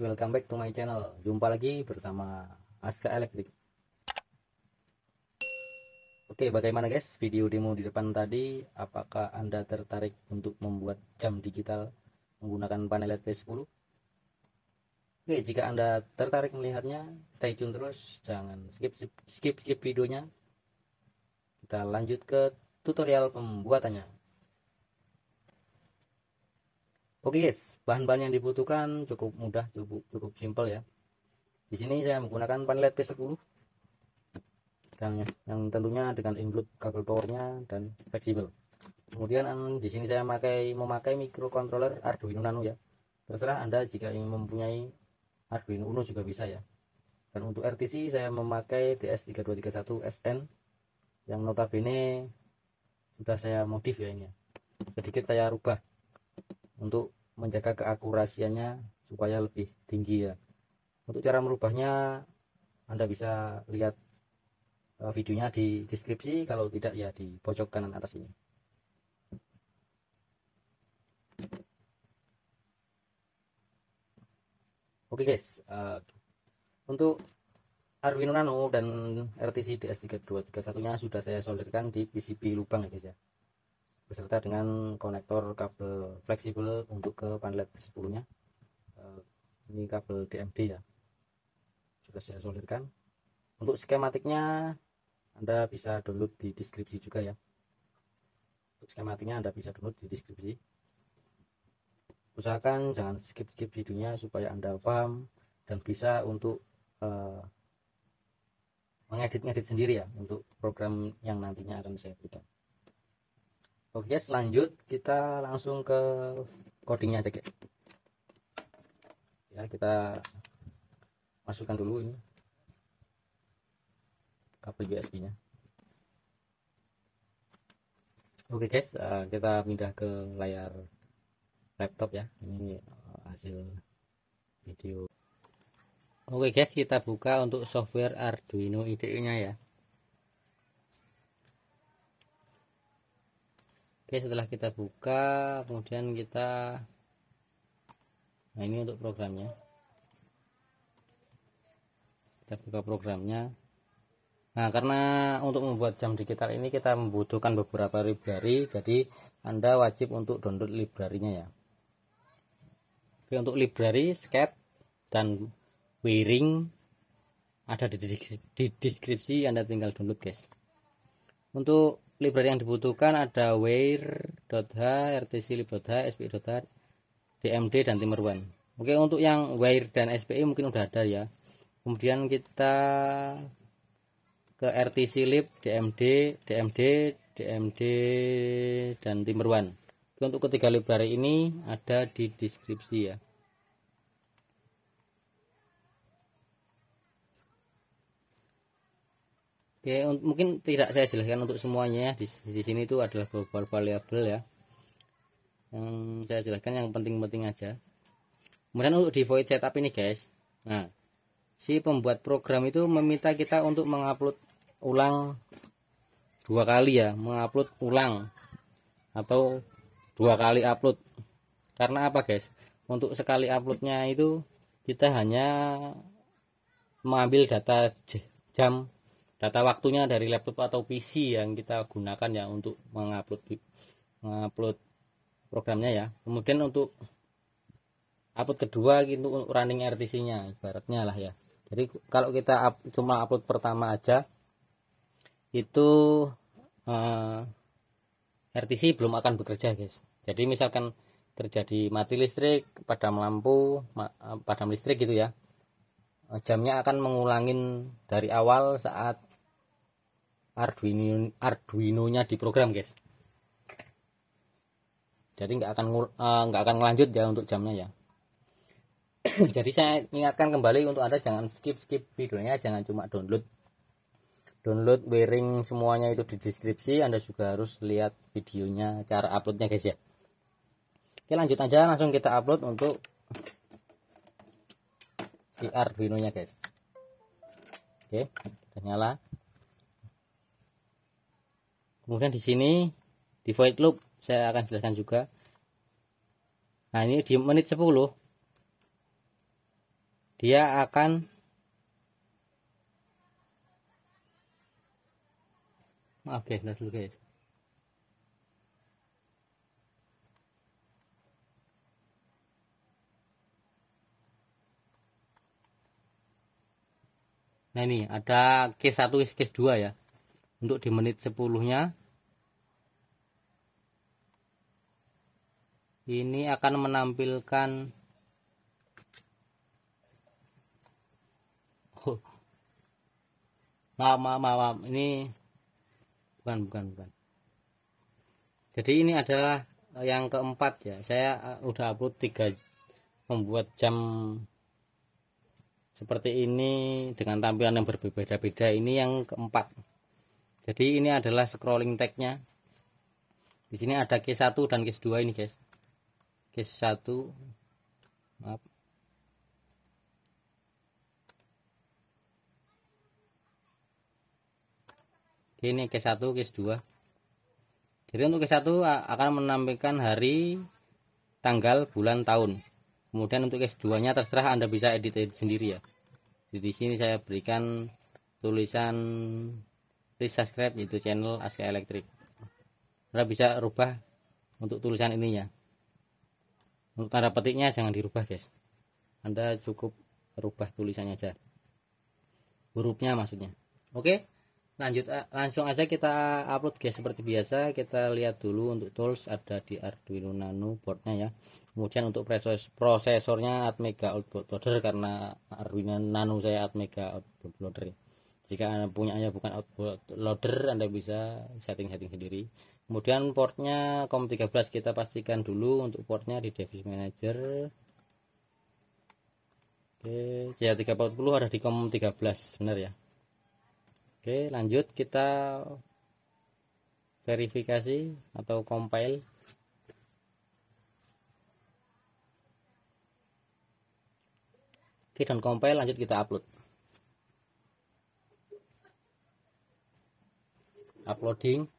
welcome back to my channel Jumpa lagi bersama Aska Electric Oke bagaimana guys video demo di depan tadi Apakah anda tertarik untuk membuat jam digital Menggunakan panel LED v 10 Oke jika anda tertarik melihatnya Stay tune terus Jangan skip skip, skip, skip videonya Kita lanjut ke tutorial pembuatannya Oke okay guys, bahan-bahan yang dibutuhkan cukup mudah, cukup cukup simpel ya. Di sini saya menggunakan panel LED P10 yang, yang tentunya dengan include kabel powernya dan fleksibel. Kemudian anu, di sini saya memakai memakai microcontroller Arduino Nano ya. Terserah Anda jika ingin mempunyai Arduino Uno juga bisa ya. Dan untuk RTC saya memakai DS3231SN yang notabene sudah saya modif ya ini. Ya. Sedikit saya rubah untuk menjaga keakurasiannya supaya lebih tinggi ya untuk cara merubahnya anda bisa lihat eh, videonya di deskripsi kalau tidak ya di pojok kanan atas ini oke guys eh, untuk Arduino Nano dan RTC DS3231 nya sudah saya solderkan di PCB lubang ya guys ya beserta dengan konektor kabel fleksibel untuk ke panel B10 nya eh, ini kabel DMD ya sudah saya solirkan. untuk skematiknya Anda bisa download di deskripsi juga ya untuk skematiknya Anda bisa download di deskripsi usahakan jangan skip-skip videonya supaya Anda paham dan bisa untuk uh, mengedit-ngedit sendiri ya untuk program yang nantinya akan saya berikan Oke, selanjut kita langsung ke codingnya aja, guys. Ya, kita masukkan dulu ini kabel USB-nya. Oke guys, eh, kita pindah ke layar laptop ya. Ini eh, hasil video. Oke guys, kita buka untuk software Arduino IDE-nya ya. Oke setelah kita buka kemudian kita nah ini untuk programnya kita buka programnya Nah, karena untuk membuat jam digital ini kita membutuhkan beberapa library, jadi Anda wajib untuk download library-nya ya. Oke, untuk library Sketch dan Wiring ada di, di, di deskripsi, Anda tinggal download, guys. Untuk library yang dibutuhkan ada wire.h, rtclib.h, sp.h, dmd dan Timer1. Oke, untuk yang wire dan spi mungkin udah ada ya. Kemudian kita ke rtclib, dmd, dmd, dmd dan Timer1. untuk ketiga library ini ada di deskripsi ya. Oke, mungkin tidak saya jelaskan untuk semuanya ya. Di, di sini itu adalah global variable ya. Yang saya jelaskan yang penting-penting aja. Kemudian untuk di void setup ini guys. Nah, si pembuat program itu meminta kita untuk mengupload ulang dua kali ya, mengupload ulang atau dua kali upload. Karena apa guys? Untuk sekali uploadnya itu kita hanya mengambil data jam data waktunya dari laptop atau PC yang kita gunakan ya untuk mengupload mengupload programnya ya kemudian untuk upload kedua gitu running RTC nya ibaratnya lah ya jadi kalau kita up, cuma upload pertama aja itu uh, eh, RTC belum akan bekerja guys jadi misalkan terjadi mati listrik padam lampu eh, padam listrik gitu ya eh, jamnya akan mengulangin dari awal saat Arduino Arduino-nya di program guys jadi nggak akan eh, nggak uh, akan lanjut ya untuk jamnya ya jadi saya ingatkan kembali untuk anda jangan skip skip videonya jangan cuma download download wearing semuanya itu di deskripsi anda juga harus lihat videonya cara uploadnya guys ya oke lanjut aja langsung kita upload untuk si Arduino nya guys oke udah nyala kemudian di sini di void loop saya akan jelaskan juga nah ini di menit 10 dia akan maaf guys dulu guys Nah ini ada case 1, case 2 ya. Untuk di menit 10-nya ini akan menampilkan oh. maaf, maaf maaf ini bukan bukan bukan jadi ini adalah eh, yang keempat ya saya eh, udah upload tiga membuat jam seperti ini dengan tampilan yang berbeda-beda ini yang keempat jadi ini adalah scrolling tagnya di sini ada case 1 dan case 2 ini guys case 1 maaf Oke, ini case 1 case 2 jadi untuk case 1 akan menampilkan hari tanggal bulan tahun kemudian untuk case 2 nya terserah anda bisa edit, edit sendiri ya jadi di sini saya berikan tulisan please subscribe itu channel AC Elektrik anda bisa rubah untuk tulisan ininya untuk tanda petiknya jangan dirubah guys anda cukup rubah tulisannya aja hurufnya maksudnya oke lanjut eh, langsung aja kita upload guys seperti biasa kita lihat dulu untuk tools ada di Arduino Nano boardnya ya kemudian untuk proses prosesornya Atmega outboard loader karena Arduino Nano saya Atmega outboard loader jika anda punyanya bukan outboard loader anda bisa setting-setting sendiri kemudian portnya COM13 kita pastikan dulu untuk portnya di device manager oke CH340 ada di COM13 benar ya oke lanjut kita verifikasi atau compile oke dan compile lanjut kita upload uploading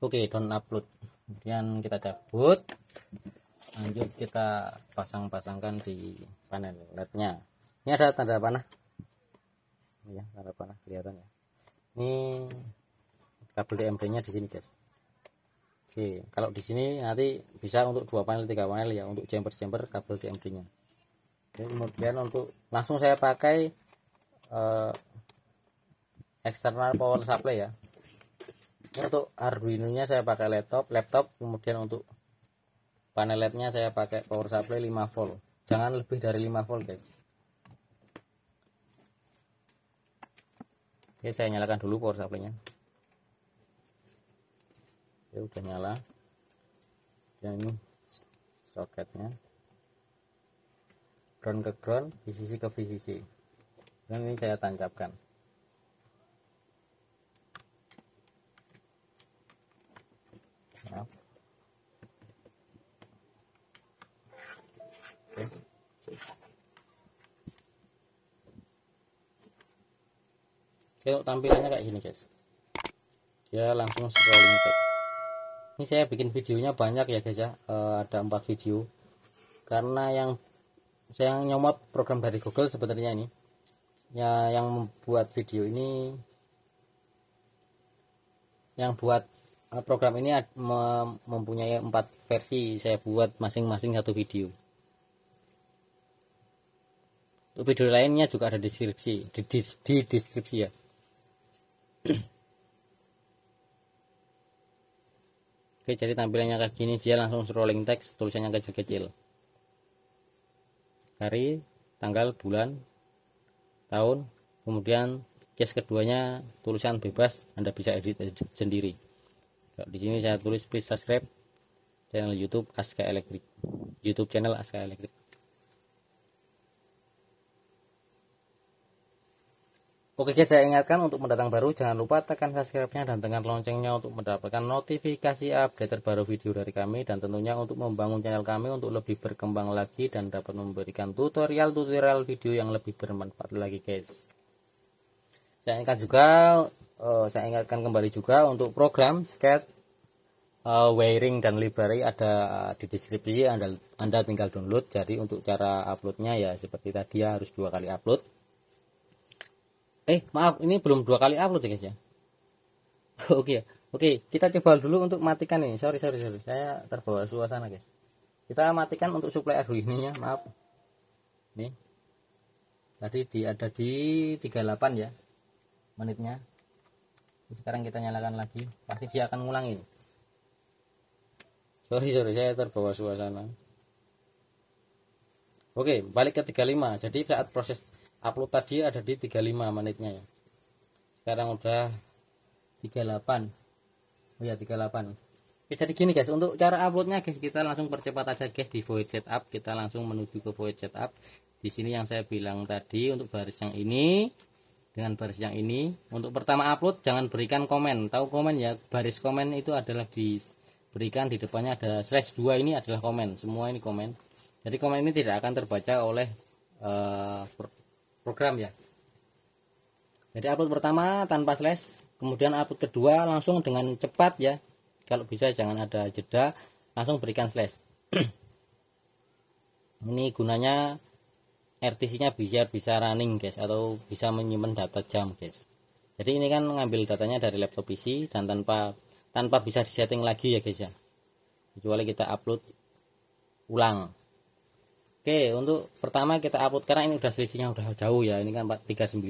oke okay, don't upload kemudian kita cabut lanjut kita pasang-pasangkan di panel lednya ini ada tanda panah ya tanda panah kelihatan ya ini kabel DMD nya di sini guys Oke kalau di sini nanti bisa untuk dua panel tiga panel ya untuk chamber chamber kabel DMD nya Oke, kemudian untuk langsung saya pakai uh, external power supply ya untuk Arduino-nya saya pakai laptop, laptop kemudian untuk panel LED-nya saya pakai power supply 5 volt. Jangan lebih dari 5 volt, guys. Oke, saya nyalakan dulu power supply-nya. Oke, ya, udah nyala. Dan ini soketnya. Ground ke ground, VCC ke VCC. Dan ini saya tancapkan. Tengok tampilannya kayak gini guys. Dia langsung scrolling back. Ini saya bikin videonya banyak ya guys ya. E, ada empat video. Karena yang saya nyomot program dari Google sebenarnya ini. Ya yang membuat video ini yang buat eh, program ini mempunyai empat versi saya buat masing-masing satu video untuk video lainnya juga ada deskripsi di, di, di deskripsi ya Oke, jadi tampilannya kayak gini, dia langsung scrolling teks, tulisannya kecil-kecil. Hari, tanggal, bulan, tahun, kemudian case keduanya tulisan bebas, Anda bisa edit, edit sendiri. Di sini saya tulis please subscribe channel YouTube Aska Electric. YouTube channel Aska Electric. Oke guys, saya ingatkan untuk mendatang baru jangan lupa tekan subscribe-nya dan tekan loncengnya untuk mendapatkan notifikasi update terbaru video dari kami dan tentunya untuk membangun channel kami untuk lebih berkembang lagi dan dapat memberikan tutorial-tutorial video yang lebih bermanfaat lagi guys. Saya ingatkan juga uh, saya ingatkan kembali juga untuk program skate uh, eh, wiring dan library ada di deskripsi Anda Anda tinggal download. Jadi untuk cara uploadnya ya seperti tadi ya harus dua kali upload eh maaf ini belum dua kali upload ya guys ya oke oke okay, kita coba dulu untuk matikan ini sorry sorry sorry saya terbawa suasana guys kita matikan untuk suplai air nya maaf Nih, tadi di ada di 38 ya menitnya sekarang kita nyalakan lagi pasti dia akan ngulangin sorry sorry saya terbawa suasana oke balik ke 35 jadi saat proses upload tadi ada di 35 menitnya ya sekarang udah 38 oh ya 38 Oke, jadi gini guys untuk cara uploadnya guys kita langsung percepat aja guys di void setup kita langsung menuju ke void setup di sini yang saya bilang tadi untuk baris yang ini dengan baris yang ini untuk pertama upload jangan berikan komen tahu komen ya baris komen itu adalah diberikan di depannya ada slash 2 ini adalah komen semua ini komen jadi komen ini tidak akan terbaca oleh uh, program ya jadi upload pertama tanpa slash kemudian upload kedua langsung dengan cepat ya kalau bisa jangan ada jeda langsung berikan slash ini gunanya RTC nya bisa bisa running guys atau bisa menyimpan data jam guys jadi ini kan mengambil datanya dari laptop PC dan tanpa tanpa bisa disetting lagi ya guys ya kecuali kita upload ulang Oke untuk pertama kita upload karena ini udah selisihnya udah jauh ya ini kan 39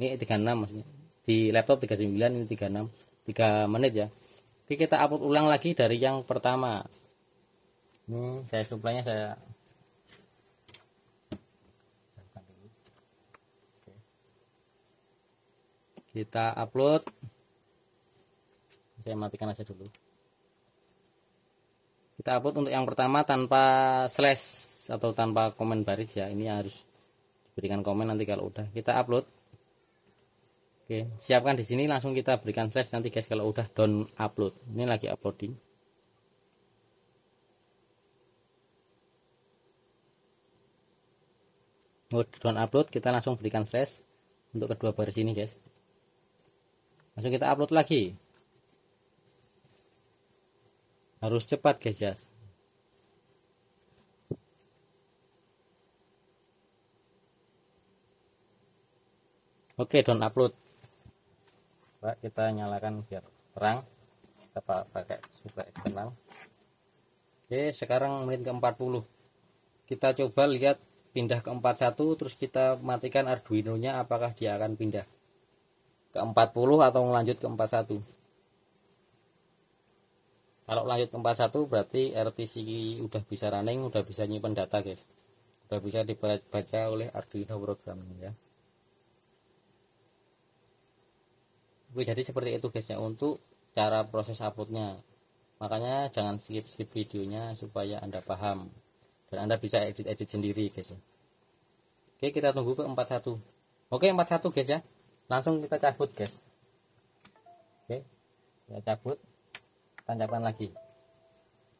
ini 36 maksudnya di laptop 39 ini 36 3 menit ya Oke kita upload ulang lagi dari yang pertama ini saya suplainya saya kita upload saya matikan aja dulu kita upload untuk yang pertama tanpa slash atau tanpa komen baris ya ini harus diberikan komen nanti kalau udah kita upload Oke, siapkan di sini langsung kita berikan slash nanti guys kalau udah down upload. Ini lagi uploading. Down upload kita langsung berikan slash untuk kedua baris ini guys. Langsung kita upload lagi harus cepat guys ya oke don upload Pak, kita nyalakan biar terang kita pakai super eksternal oke sekarang menit ke 40 kita coba lihat pindah ke 41 terus kita matikan arduino nya apakah dia akan pindah ke 40 atau lanjut ke 41 kalau lanjut ke 41 berarti RTC udah bisa running udah bisa nyimpan data guys udah bisa dibaca oleh Arduino program ya Oke, jadi seperti itu guys ya untuk cara proses uploadnya makanya jangan skip-skip videonya supaya anda paham dan anda bisa edit-edit sendiri guys ya. Oke kita tunggu ke 41 Oke 41 guys ya langsung kita cabut guys Oke kita cabut tanjakan lagi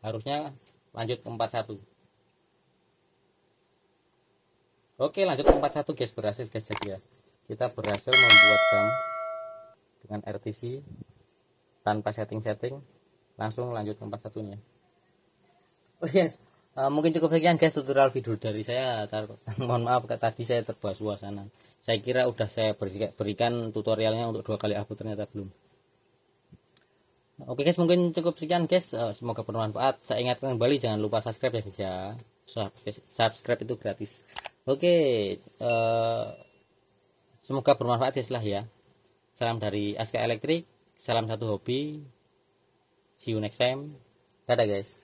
harusnya lanjut ke 41 oke lanjut ke 41 guys berhasil guys jadi ya kita berhasil membuat jam dengan RTC tanpa setting-setting langsung lanjut ke 41 nya oh yes Uh, mungkin cukup sekian guys tutorial video dari saya tar mohon maaf tadi saya terbuat suasana saya kira udah saya berikan tutorialnya untuk dua kali aku ternyata belum Oke guys, mungkin cukup sekian guys. Eh, semoga bermanfaat. Saya ingatkan kembali jangan lupa subscribe ya guys ya. Subscribe itu gratis. Oke, eh, semoga bermanfaat guys lah ya. Salam dari SK Elektrik. Salam satu hobi. See you next time. Dadah guys.